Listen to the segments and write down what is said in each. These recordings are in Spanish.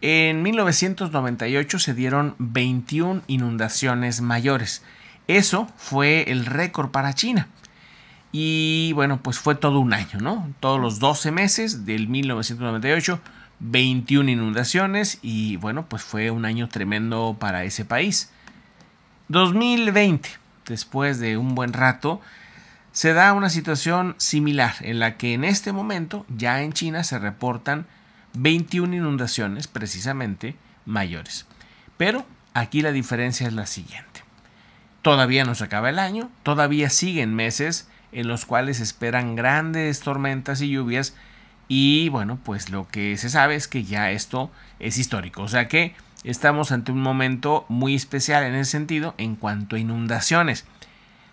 En 1998 se dieron 21 inundaciones mayores. Eso fue el récord para China. Y bueno, pues fue todo un año, ¿no? Todos los 12 meses del 1998, 21 inundaciones y bueno, pues fue un año tremendo para ese país. 2020, después de un buen rato, se da una situación similar en la que en este momento ya en China se reportan 21 inundaciones precisamente mayores. Pero aquí la diferencia es la siguiente. Todavía no se acaba el año, todavía siguen meses en los cuales esperan grandes tormentas y lluvias y bueno, pues lo que se sabe es que ya esto es histórico, o sea que estamos ante un momento muy especial en ese sentido en cuanto a inundaciones.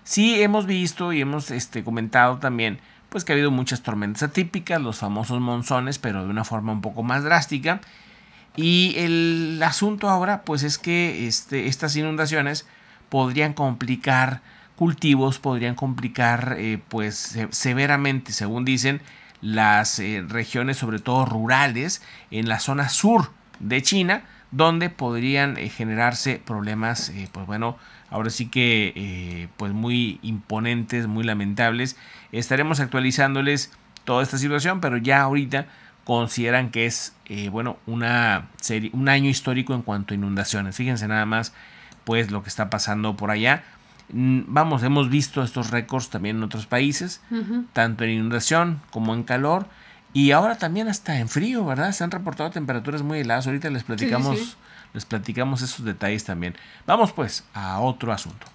Sí hemos visto y hemos este, comentado también pues que ha habido muchas tormentas atípicas, los famosos monzones, pero de una forma un poco más drástica. Y el asunto ahora, pues es que este, estas inundaciones podrían complicar cultivos, podrían complicar, eh, pues severamente, según dicen, las eh, regiones, sobre todo rurales, en la zona sur de China, donde podrían eh, generarse problemas, eh, pues bueno, ahora sí que eh, pues muy imponentes, muy lamentables. Estaremos actualizándoles toda esta situación, pero ya ahorita consideran que es, bueno, una serie, un año histórico en cuanto a inundaciones. Fíjense nada más, pues lo que está pasando por allá. Mm, vamos, hemos visto estos récords también en otros países, tanto en inundación como en calor. Y ahora también hasta en frío, ¿verdad? Se han reportado temperaturas muy heladas. Ahorita les platicamos, les platicamos esos detalles también. Vamos pues a otro asunto.